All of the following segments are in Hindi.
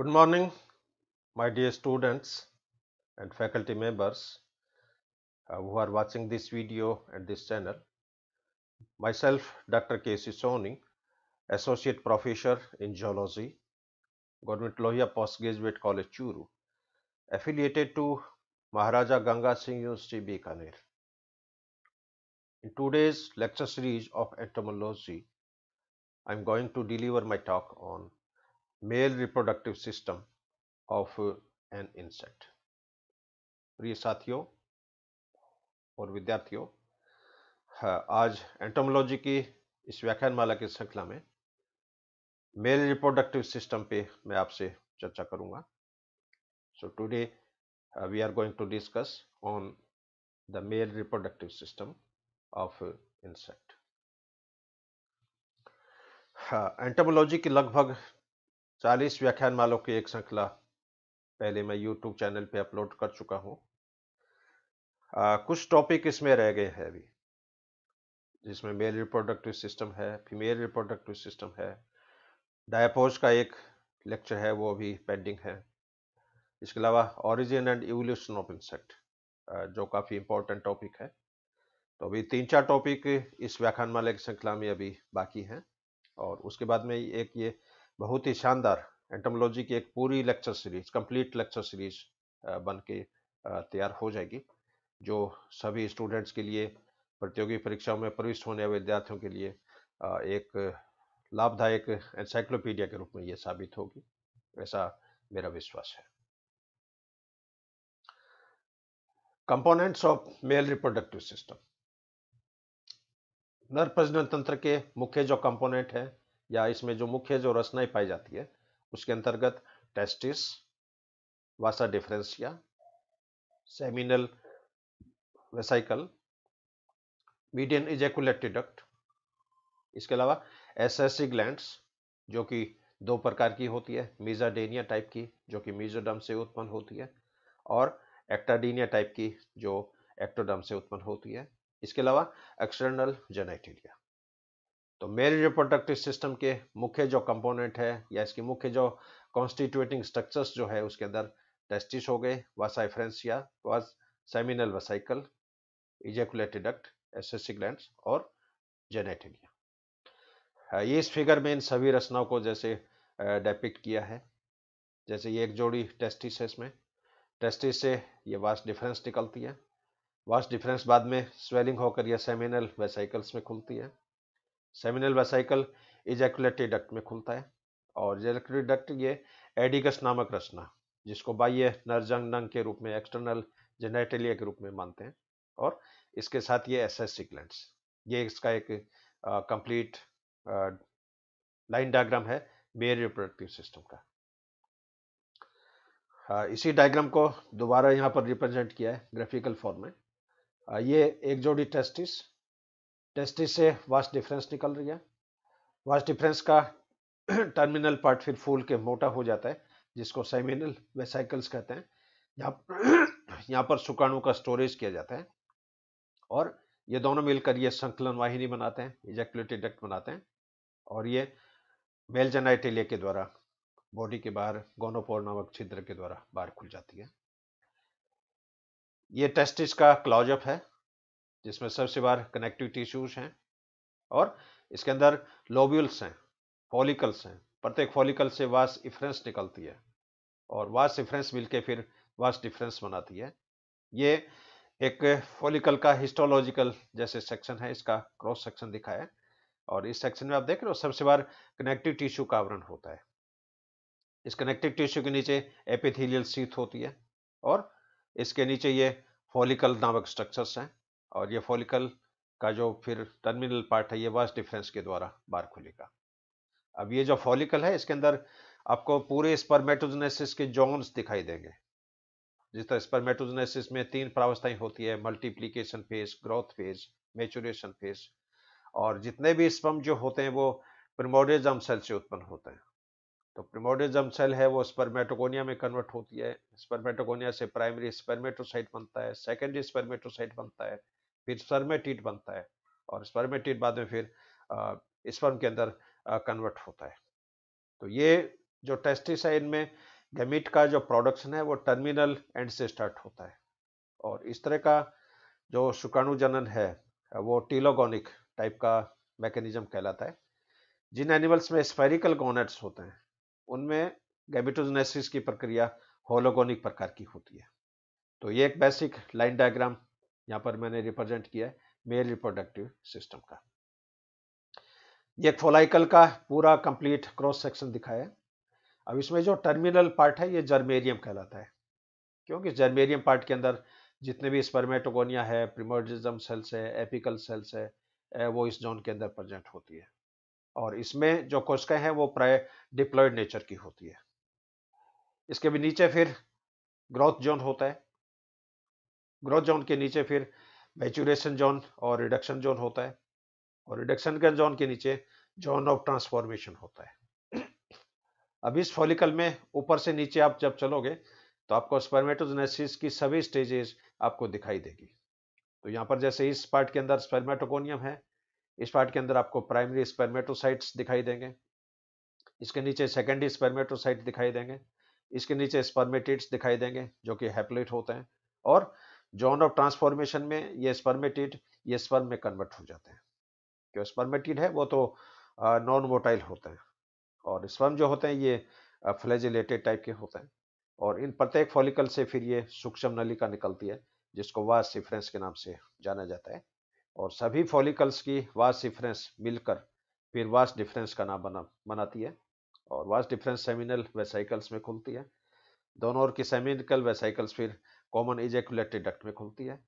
Good morning, my dear students and faculty members uh, who are watching this video and this channel. Myself, Dr. K. C. Soni, Associate Professor in Geology, Government Lohia Postgraduate College, Churu, affiliated to Maharaja Ganga Singh University, Bikaner. In today's lecture series of entomology, I am going to deliver my talk on male reproductive system of an insect प्रिय साथियों और विद्यार्थियों आज एंटोमोलॉजी की इस व्याख्यान माला की श्रृंखला में मेल रिप्रोडक्टिव सिस्टम पे मैं आपसे चर्चा करूंगा so today we are going to discuss on the male reproductive system of insect entomology की लगभग चालीस व्याख्यान मालों की एक श्रृंखला पहले मैं यूट्यूब चैनल पे अपलोड कर चुका हूँ कुछ टॉपिक इसमें रह गए हैं अभी जिसमें मेल रिप्रोडक्टिव सिस्टम है फीमेल रिप्रोडक्टिव सिस्टम है डायपोज का एक लेक्चर है वो अभी पेंडिंग है इसके अलावा origin and evolution of insect जो काफ़ी इम्पोर्टेंट टॉपिक है तो अभी तीन चार टॉपिक इस व्याख्यान माला की श्रृंखला में अभी बाकी हैं और उसके बाद में एक ये बहुत ही शानदार एंटमोलॉजी की एक पूरी lecture series complete lecture series बन के तैयार हो जाएगी जो सभी स्टूडेंट्स के लिए प्रतियोगी परीक्षाओं में प्रविष्ट होने वाले विद्यार्थियों के लिए एक लाभदायक एनसाइक्लोपीडिया के रूप में ये साबित होगी ऐसा मेरा विश्वास है components of male reproductive system नर प्रजनन तंत्र के मुख्य जो कंपोनेंट हैं या इसमें जो मुख्य जो रचनाएं पाई जाती है उसके अंतर्गत testis vasa deferentia seminal vesicle median ejaculated इसके अलावा एसएससी ग्लैंड्स जो कि दो प्रकार की होती है मीजाडेनिया टाइप की जो कि मीजोडम से उत्पन्न होती है और एक्टाडीनिया टाइप की जो एक्टोडम से उत्पन्न होती है इसके अलावा एक्सटर्नल जेनेटीरिया तो मेल रिप्रोडक्टिव सिस्टम के मुख्य जो कंपोनेंट है या इसकी मुख्य जो कॉन्स्टिट्यूटिंग स्ट्रक्चर्स जो है उसके अंदर टेस्टिस हो गए वसाइफ्रेंसिया वास सेमिनल वसाइकल इजेकुलेटेड एसेसिक और जेनेटिलिया हाँ, ये इस फिगर में इन सभी रचनाओं को जैसे डेपिक्ट किया है जैसे ये एक जोड़ी टेस्टिस है इसमें टेस्टिस से ये वास्ट डिफरेंस निकलती है वास्ट डिफरेंस बाद में स्वेलिंग होकर यह सेमिनल वेसाइकल्स में खुलती है सेमिनल वेसाइकल इजैकुलेटरी डक्ट में खुलता है और इजैकुलेटरी डक्ट ये एडिकस नामक रचना जिसको बाह्य नरजंग नंग के रूप में एक्सटर्नल जेनेटेलिया के रूप में मानते हैं और इसके साथ ये एस एस सिक्लेंट्स ये इसका एक कंप्लीट लाइन डायग्राम है मेयर रिप्रोडक्टिव सिस्टम का आ, इसी डायग्राम को दोबारा यहाँ पर रिप्रेजेंट किया है ग्राफिकल फॉर्म में ये एक जोड़ी टेस्टिस टेस्टिस से वास्ट डिफरेंस निकल रही है वास्ट डिफरेंस का टर्मिनल पार्ट फिर फूल के मोटा हो जाता है जिसको सेमिनल वेसाइकल्स कहते हैं यहाँ यहाँ पर सुकाणु का स्टोरेज किया जाता है और ये दोनों मिलकर ये संकलन वाहिनी बनाते हैं इजेक्युलेटेड डक्ट बनाते हैं और ये मेल जेनाइटेलिया के द्वारा बॉडी के बाहर गोनोपोर नामक छिद्र के द्वारा बाहर खुल जाती है ये टेस्टिस का क्लॉजअप है जिसमें सबसे बार कनेक्टिव टिश्यूज हैं और इसके अंदर लोब्यूल्स हैं फॉलिकल्स हैं प्रत्येक फॉलिकल से वास इफ्रेंस निकलती है और वास इफ्रेंस मिलके फिर वास डिफरेंस बनाती है ये एक फॉलिकल का हिस्टोलॉजिकल जैसे सेक्शन है इसका क्रॉस सेक्शन दिखाया और इस सेक्शन में आप देख रहे हो सबसे बार कनेक्टिव टिश्यू का आवरण होता है इस कनेक्टिव टिश्यू के नीचे एपिथीलियल सीथ होती है और इसके नीचे ये फॉलिकल नामक स्ट्रक्चर्स हैं और ये फॉलिकल का जो फिर टर्मिनल पार्ट है ये वास्ट डिफरेंस के द्वारा बाहर खुलेगा अब ये जो फॉलिकल है इसके अंदर आपको पूरे स्पर्मेटोजनेसिस के जोन्स दिखाई देंगे जिस तरह स्पर्मेटोजनेसिस में तीन प्रावस्थाएं होती है multiplication phase growth phase maturation phase और जितने भी स्पर्म जो होते हैं वो प्रिमोडियल सेल से उत्पन्न होते हैं तो प्रिमोडियल सेल है वो स्पर्मेटोकोनिया में कन्वर्ट होती है स्पर्मेटोकोनिया से प्राइमरी स्पर्मेटोसाइट बनता है सेकेंडरी स्पर्मेटोसाइट बनता है फिर स्पर्मेटिट बनता है और स्पर्मेटिट बाद में फिर स्पर्म के अंदर कन्वर्ट होता है तो ये जो टेस्टिसाइन में गमिट का जो प्रोडक्शन है वो टर्मिनल एंड से स्टार्ट होता है और इस तरह का जो शुक्राणु जनन है वो टीलोगोनिक टाइप का मैकेनिज्म कहलाता है जिन एनिमल्स में स्पेरिकल गोनेट्स होते हैं उनमें गैमिटोजनेसिस की प्रक्रिया होलोगोनिक प्रकार की होती है तो ये एक बेसिक लाइन डायग्राम यहाँ पर मैंने रिप्रेजेंट किया है मेल रिप्रोडक्टिव सिस्टम का ये फोलाइकल का पूरा कंप्लीट क्रॉस सेक्शन दिखाया है अब इसमें जो टर्मिनल पार्ट है ये जर्मेरियम कहलाता है क्योंकि जर्मेरियम पार्ट के अंदर जितने भी स्पर्मेटोगोनिया है प्रिमोर्जिज्म सेल्स है एपिकल सेल्स है वो इस जोन के अंदर प्रजेंट होती है और इसमें जो कोशिकाएं हैं वो प्राय डिप्लॉयड नेचर की होती है इसके भी नीचे फिर ग्रोथ जोन होता है ग्रोथ जोन के नीचे फिर मैचुरेशन जोन और रिडक्शन जोन होता है और रिडक्शन के जोन के नीचे जोन ऑफ ट्रांसफॉर्मेशन होता है अब इस फॉलिकल में ऊपर से नीचे आप जब चलोगे तो आपको स्पर्मेटोजेनेसिस की सभी स्टेजेस आपको दिखाई देगी तो यहाँ पर जैसे इस पार्ट के अंदर स्पर्मेटोकोनियम है इस पार्ट के अंदर आपको प्राइमरी स्पर्मेटोसाइट्स दिखाई देंगे इसके नीचे सेकेंडरी स्पर्मेटोसाइट दिखाई देंगे इसके नीचे स्पर्मेटिट्स दिखाई देंगे जो कि हैप्लेट होते हैं और जोन ऑफ ट्रांसफॉर्मेशन में ये स्पर्मेटिड ये स्पर्म में कन्वर्ट हो जाते हैं जो स्पर्मेटिड है वो तो नॉन वोटाइल होते हैं और स्पर्म जो होते हैं ये फ्लैजिलेटेड टाइप के होते हैं और इन प्रत्येक फॉलिकल से फिर ये सूक्ष्म नलिका निकलती है जिसको वास सिफ्रेंस के नाम से जाना जाता है और सभी फॉलिकल्स की वास सिफ्रेंस मिलकर फिर वास डिफरेंस का नाम बना बनाती है और वास डिफरेंस सेमिनल वेसाइकल्स में खुलती है दोनों और की सेमिनिकल वेसाइकल्स फिर कॉमन इजैकुलेटरी डक्ट में खुलती है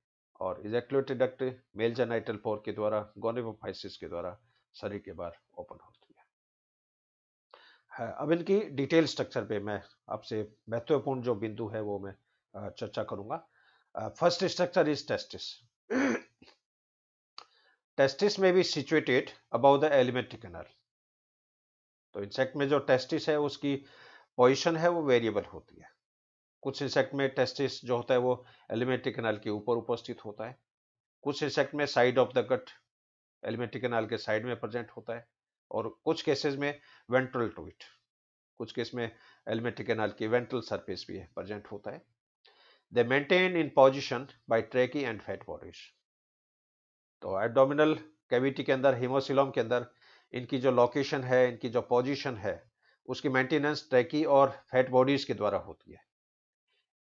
और ejaculatory duct male genital pore के द्वारा गोनेबोफाइसिस के द्वारा शरीर के बाहर ओपन होती है हाँ, अब इनकी डिटेल स्ट्रक्चर पे मैं आपसे महत्वपूर्ण जो बिंदु है वो मैं चर्चा करूंगा first structure is testis testis में भी situated above the alimentary canal तो इंसेक्ट में जो टेस्टिस है उसकी पोजिशन है वो वेरिएबल होती है कुछ इंसेक्ट में टेस्टिस जो होता है वो एलिमेंट्री कैनाल के ऊपर उपस्थित होता है कुछ इंसेक्ट में side of the gut alimentary canal के साइड में प्रेजेंट होता है और कुछ केसेस में वेंट्रल टू इट कुछ केस में एलिमेंट्री कैनाल की वेंट्रल सरफेस भी है प्रेजेंट होता है they maintain in position by tracheae and fat bodies तो एबडोमिनल कैविटी के अंदर हिमोसिलोम के अंदर इनकी जो लोकेशन है इनकी जो पोजिशन है उसकी मेंटेनेंस ट्रैकी और फैट बॉडीज के द्वारा होती है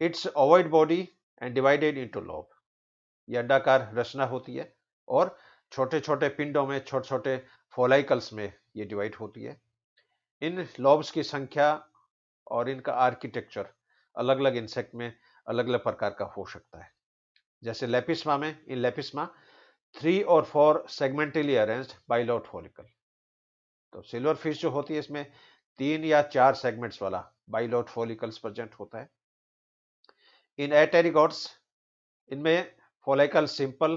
its ovoid body and divided into lobe ये अंडाकार रचना होती है और छोटे छोटे पिंडों में छोटे छोटे फोलाइकल्स में ये डिवाइड होती है इन लॉब्स की संख्या और इनका आर्किटेक्चर अलग अलग इंसेक्ट में अलग अलग प्रकार का हो सकता है जैसे लेपिस्मा में इन लेपिस्मा थ्री और फोर सेगमेंटली अरेंज बाइलॉट होलिकल तो सिल्वर फिश जो होती है इसमें तीन या चार सेगमेंट्स वाला बाइलोट फोलिकल्स प्रेजेंट होता है इन एटेरिकॉट्स इनमें फोलाइकल सिंपल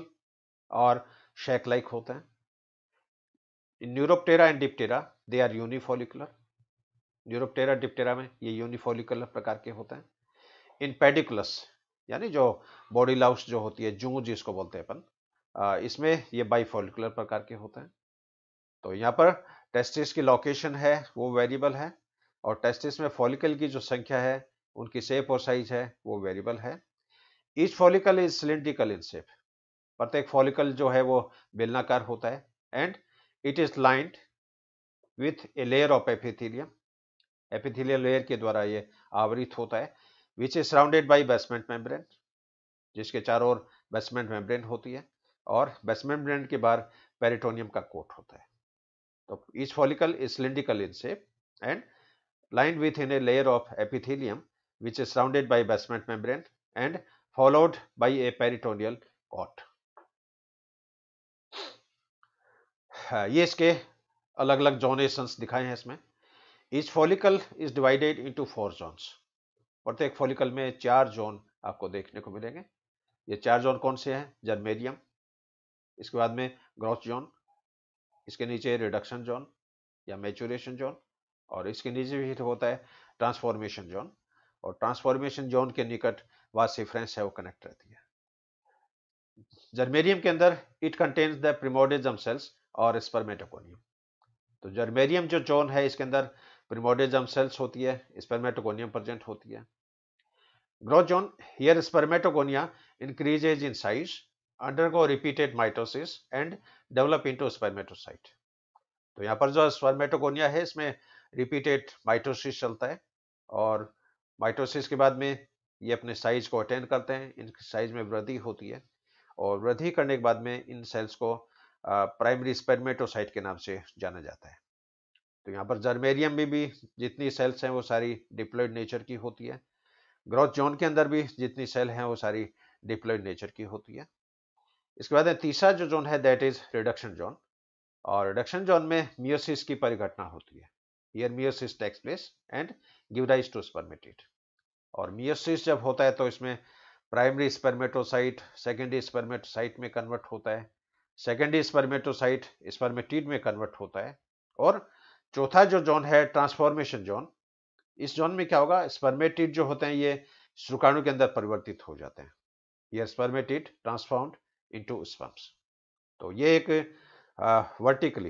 और शेक लाइक होते हैं in Neuroptera and Diptera they are unifollicular Neuroptera Diptera में ये यूनिफोलिकुलर प्रकार के होते हैं इन पेडिकुलस यानी जो बॉडी लाउस जो होती है जू जिसको बोलते हैं अपन इसमें ये बाईफोलिकुलर प्रकार के होते हैं तो यहाँ पर टेस्टिस की लोकेशन है वो वेरिएबल है और टेस्टिस में फॉलिकल की जो संख्या है उनकी शेप और साइज है वो वेरिएबल है each follicle is cylindrical in shape प्रत्येक फॉलिकल जो है वो बेलनाकार होता है and it is lined with a layer of epithelium epithelium layer के द्वारा ये आवरित होता है which is surrounded by basement membrane जिसके चारों ओर बेसमेंट मेम्ब्रेन होती है और बेसमेंट मेम्ब्रेन के बाहर पेरिटोनियम का कोट होता है तो each follicle is cylindrical in shape and lined with in a layer of epithelium which is surrounded by basement membrane and followed by a peritoneal coat. हाँ, ये इसके अलग अलग जोनेशंस दिखाए हैं इसमें इस follicle is divided into four zones प्रत्येक फॉलिकल में चार जोन आपको देखने को मिलेंगे ये चार जोन कौन से हैं जर्मेरियम इसके बाद में ग्रोथ जोन इसके नीचे रिडक्शन जोन या मेचुरेशन जोन और इसके नीचे भी होता है ट्रांसफॉर्मेशन जोन और ट्रांसफॉर्मेशन जोन के निकट वासी फ्रेंस है वो कनेक्ट रहती है जर्मेरियम के अंदर it contains the primordial cells और स्पर्मेटोकोनियम तो जर्मेरियम जो जोन है इसके अंदर प्रिमोडिज्म सेल्स होती है स्पर्मेटोकोनियम प्रजेंट होती है growth zone here spermatogonia increases in size undergo repeated mitosis and develop into spermatocyte तो यहाँ पर जो स्पर्मेटोकोनिया है इसमें रिपीटेड माइटोसिस चलता है और माइटोसिस के बाद में ये अपने साइज को अटेंड करते हैं इनके साइज में वृद्धि होती है और वृद्धि करने के बाद में इन सेल्स को प्राइमरी स्पेरमेटोसाइट के नाम से जाना जाता है तो यहाँ पर जर्मेरियम में भी जितनी सेल्स हैं वो सारी डिप्लॉयड नेचर की होती है ग्रोथ जोन के अंदर भी जितनी सेल हैं वो सारी डिप्लॉयड नेचर की होती है इसके बाद तीसरा जो जोन है दैट इज रिडक्शन जोन और रिडक्शन जोन में मियोसिस की परिघटना होती है here meiosis takes place and give rise to spermatid और मियोसिस जब होता है तो इसमें प्राइमरी स्पर्मेटोसाइट सेकेंडरी स्पर्मेटोसाइट में कन्वर्ट होता है सेकेंडरी स्पर्मेटोसाइट स्पर्मेटिड में कन्वर्ट होता है और चौथा जो जोन है ट्रांसफॉर्मेशन जोन इस जोन में क्या होगा स्पर्मेटिड जो होते हैं ये शुक्राणु के अंदर परिवर्तित हो जाते हैं ये स्पर्मेटिड ट्रांसफॉर्म्ड इनटू स्पर्म्स तो ये एक वर्टिकली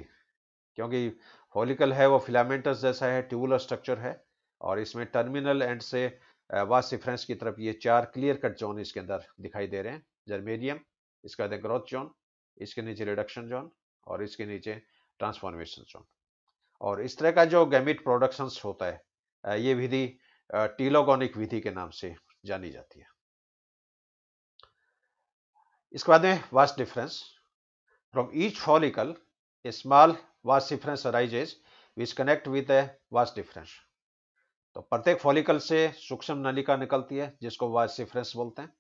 क्योंकि होलिकल है वो फिलामेंटस जैसा है ट्यूबुलर स्ट्रक्चर है और इसमें टर्मिनल एंड से वासिफ्रेंस की तरफ ये चार क्लियर कट जोन इसके अंदर दिखाई दे रहे हैं जर्मेनियम इसका है ग्रोथ जोन इसके नीचे रिडक्शन जोन और इसके नीचे ट्रांसफॉर्मेशन जोन और इस तरह का जो गैमिट प्रोडक्शन होता है ये विधि टीलोगिक विधि के नाम से जानी जाती है इसके बाद में vas deferens from each follicle a small vas deferens arises which connect with a vas deferens तो प्रत्येक फॉलिकल से सूक्ष्म नलिका निकलती है जिसको वास डिफरेंस बोलते हैं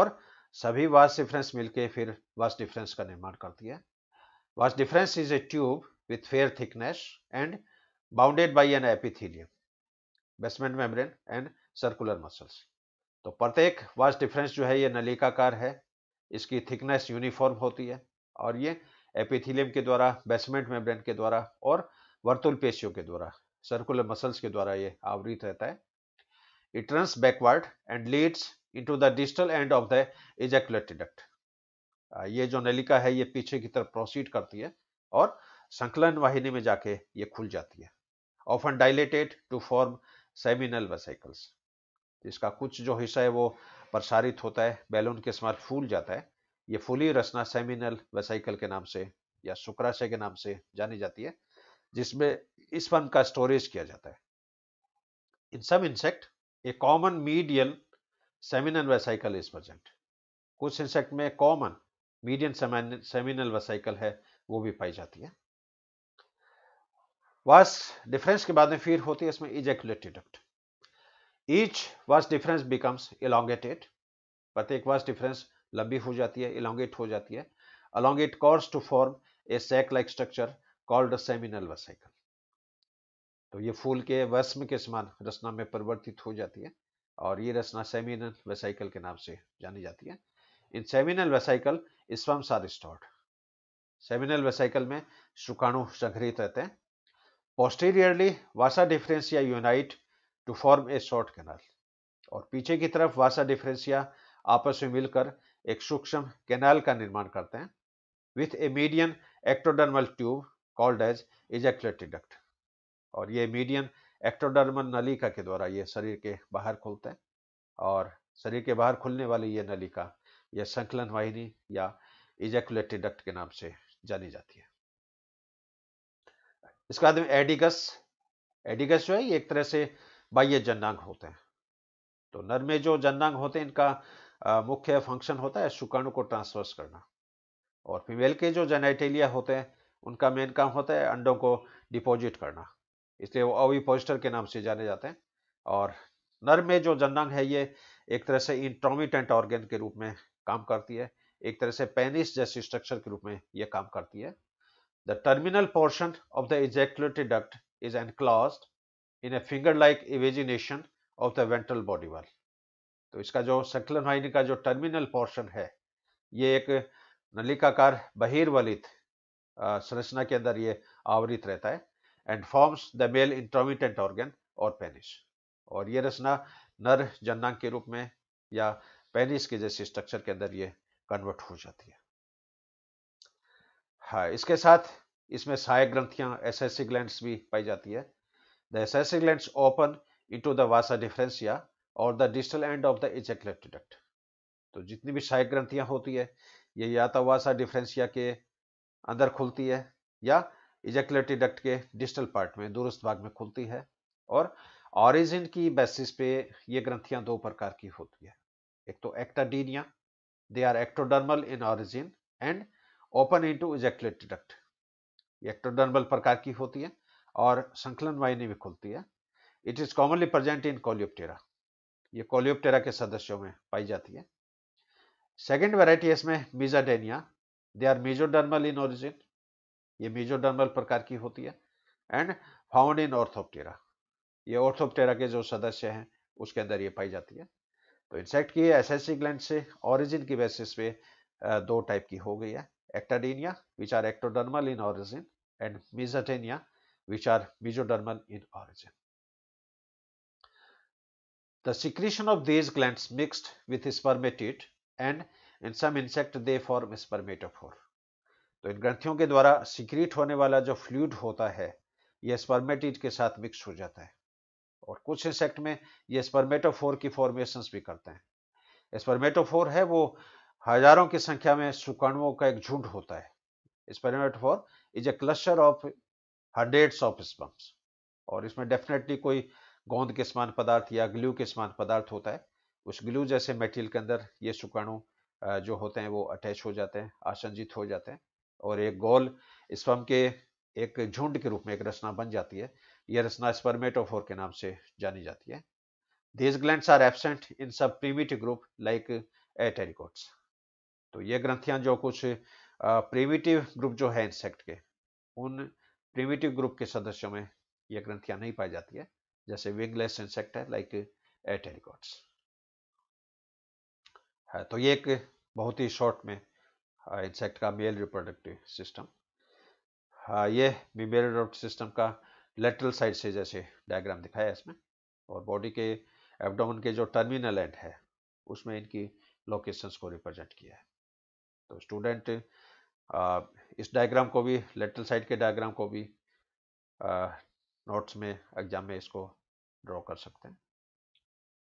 और सभी वास डिफरेंस मिलके फिर वास डिफरेंस का निर्माण करती है vas deferens is a tube with fair thickness and bounded by an epithelium basement membrane and circular muscles तो प्रत्येक वास डिफरेंस जो है ये नलिकाकार है इसकी थिकनेस यूनिफॉर्म होती है और ये एपिथिलियम के द्वारा बेसमेंट मेम्ब्रेन के द्वारा और वर्तुल पेशियों के द्वारा सर्कुलर मसल्स के द्वारा ये आवृत रहता है it runs backward and leads into the distal end of the ejaculatory ये जो नलिका है ये पीछे की तरफ प्रोसीड करती है और संकलन वाहिनी में जाके ये खुल जाती है often dilated to form seminal vesicles इसका कुछ जो हिस्सा है वो प्रसारित होता है बैलून के स्मार्ट फूल जाता है ये फुली रचना सेमिनल वेसाइकल के नाम से या शुक्राशय के नाम से जानी जाती है जिसमें इस फन का स्टोरेज किया जाता है इन सब insect a common medial seminal vesicle is present कुछ इंसेक्ट में कॉमन मीडियन सेमिनल वेसाइकल है वो भी पाई जाती है वास डिफरेंस के बाद में फिर होती है इसमें ejaculatory duct each vas deferens becomes elongated प्रत्येक वास डिफरेंस लंबी हो जाती है इलांगेट हो जाती है along it course to form a sac like structure called a seminal तो ये फूल के वस्म के समान रचना में परिवर्तित हो जाती है और ये रचना सेमिनल वेसाइकल के नाम से जानी जाती है in seminal vesicle sperms are stored seminal vesicle में शुकाणु संग्रहित रहते हैं posteriorly vasa deferentia unite to form a short canal और पीछे की तरफ वासा डिफरेंसिया आपस में मिलकर एक सूक्ष्म कैनाल का निर्माण करते हैं with a median ectodermal tube called as duct और ये मीडियन एक्ट्रोडर्मल नलिका के द्वारा ये शरीर के बाहर खुलते हैं और शरीर के बाहर खुलने वाली ये नलिका यह संकलन वाहिनी या डक्ट के नाम से जानी जाती है इसके बाद में एडिगस एडिगस जो है ये एक तरह से बाह्य जन्नांग होते हैं तो नर में जो जन्नांग होते हैं इनका मुख्य फंक्शन होता है शुक्राणु को ट्रांसवर्स करना और फीमेल के जो जेनाइटेलिया होते हैं उनका मेन काम होता है अंडों को डिपॉजिट करना इसलिए वो अविपोजिटर के नाम से जाने जाते हैं और नर में जो जननांग है ये एक तरह से इंट्रोमिटेंट ऑर्गेन के रूप में काम करती है एक तरह से पेनिस जैसी स्ट्रक्चर के रूप में ये काम करती है the terminal portion of the ejaculatory duct is enclose in a finger like evagination of the ventral body wall तो इसका जो संकलन वाहिनी का जो टर्मिनल पोर्शन है ये एक नलिकाकार बहिर्वलित संरचना के अंदर ये आवरित रहता है and forms the male intromittent organ और पेनिस और ये रचना नर जननांग के रूप में या पेनिस के जैसे स्ट्रक्चर के अंदर ये कन्वर्ट हो जाती है हाँ इसके साथ इसमें सहायक ग्रंथियां सी ग्लैंड भी पाई जाती है these gland open into the vasa deferens या और the distal end of the ejaculatory duct तो जितनी भी सहायक ग्रंथियां होती है ये या तो वासा डिफ्रेंसिया के अंदर खुलती है या इजेक्लेटी डक्ट के डिस्टल पार्ट में दूरस्थ भाग में खुलती है और ऑरिजिन की बेसिस पे ये ग्रंथियां दो प्रकार की होती है एक तो ectadenia they are ectodermal in origin and open into ejaculatory duct ectodermal प्रकार की होती है और संकलन वाहिनी भी खुलती है it is commonly present in Coleoptera ये कोलियोप्टेरा के सदस्यों में पाई जाती है सेकेंड वेराइटी इसमें mesadenia they are mesodermal in origin ये मीजोडर्मल प्रकार की होती है एंड फाउंड इन ऑर्थोप्टेरा ये ऑर्थोप्टेरा के जो सदस्य हैं उसके अंदर ये पाई जाती है तो इंसेक्ट की एसेसी ग्लैंड से ऑरिजिन की बेसिस पे दो टाइप की हो गई है ectadenia which are ectodermal in origin and mesadenia which are mesodermal in origin The secretion of these glands mixed with spermatite and in some insect they form spermatophore. तो इन ग्रंथियों के द्वारा सिक्रीट होने वाला जो फ्लूड होता है यह स्पर्मेटिड के साथ मिक्स हो जाता है और कुछ इंसेक्ट में ये स्पर्मेटोफोर की फॉर्मेशंस भी करते हैं स्पर्मेटोफोर है वो हजारों की संख्या में सुकर्णों का एक झुंड होता है spermatophore is a cluster of hundreds of sperms और इसमें डेफिनेटली कोई गोंद के समान पदार्थ या ग्लू के समान पदार्थ होता है उस ग्लू जैसे मेटेरियल के अंदर ये सुकाणु जो होते हैं वो अटैच हो जाते हैं आसंजित हो जाते हैं और एक गोल स्पर्म के एक झुंड के रूप में एक रचना बन जाती है यह रचना स्पर्मेटोफोर के नाम से जानी जाती है these glands are absent in सब प्रीमिटिव ग्रुप लाइक एटेरिकोट्स तो ये ग्रंथियां जो कुछ प्रीमिटिव ग्रुप जो है इंसेक्ट के उन प्रीमिटिव ग्रुप के सदस्यों में ये ग्रंथियां नहीं पाई जाती है जैसे विंगलेस इंसेक्ट है लाइक एटेरिकॉट्स है तो ये एक बहुत ही शॉर्ट में इंसेक्ट हाँ, का मेल रिप्रोडक्टिव सिस्टम हाँ ये मेल रिप्रोडक्टिव सिस्टम का लेटरल साइड से जैसे डायग्राम दिखाया इसमें और बॉडी के एब्डोमेन के जो टर्मिनल एंड है उसमें इनकी लोकेशंस को रिप्रेजेंट किया है तो स्टूडेंट इस डायग्राम को भी लेटरल साइड के डायग्राम को भी नोट्स में एग्जाम में इसको ड्रॉ कर सकते हैं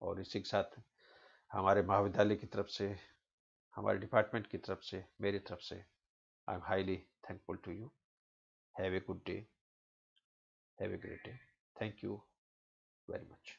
और इसी के साथ हमारे महाविद्यालय की तरफ से हमारे डिपार्टमेंट की तरफ से मेरी तरफ से I am highly thankful to you have a good day have a great day thank you very much